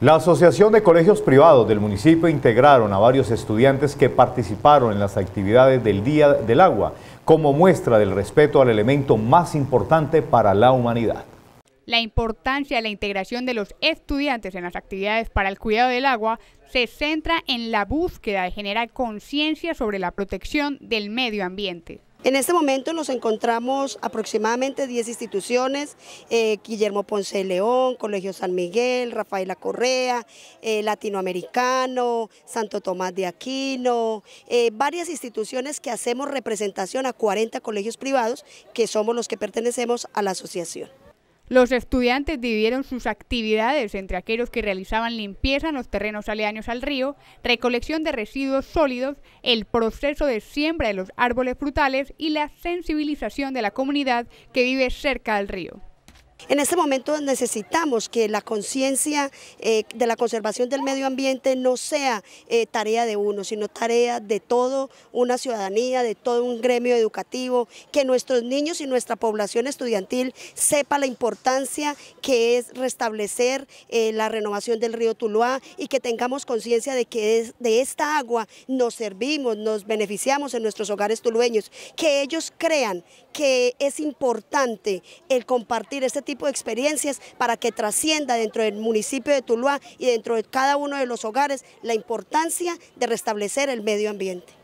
La Asociación de Colegios Privados del municipio integraron a varios estudiantes que participaron en las actividades del Día del Agua como muestra del respeto al elemento más importante para la humanidad. La importancia de la integración de los estudiantes en las actividades para el cuidado del agua se centra en la búsqueda de generar conciencia sobre la protección del medio ambiente. En este momento nos encontramos aproximadamente 10 instituciones, eh, Guillermo Ponce León, Colegio San Miguel, Rafaela Correa, eh, Latinoamericano, Santo Tomás de Aquino, eh, varias instituciones que hacemos representación a 40 colegios privados que somos los que pertenecemos a la asociación. Los estudiantes dividieron sus actividades entre aquellos que realizaban limpieza en los terrenos aledaños al río, recolección de residuos sólidos, el proceso de siembra de los árboles frutales y la sensibilización de la comunidad que vive cerca del río. En este momento necesitamos que la conciencia eh, de la conservación del medio ambiente no sea eh, tarea de uno, sino tarea de toda una ciudadanía, de todo un gremio educativo, que nuestros niños y nuestra población estudiantil sepa la importancia que es restablecer eh, la renovación del río Tuluá y que tengamos conciencia de que de esta agua nos servimos, nos beneficiamos en nuestros hogares tulueños, que ellos crean que es importante el compartir este tipo de experiencias para que trascienda dentro del municipio de Tuluá y dentro de cada uno de los hogares la importancia de restablecer el medio ambiente.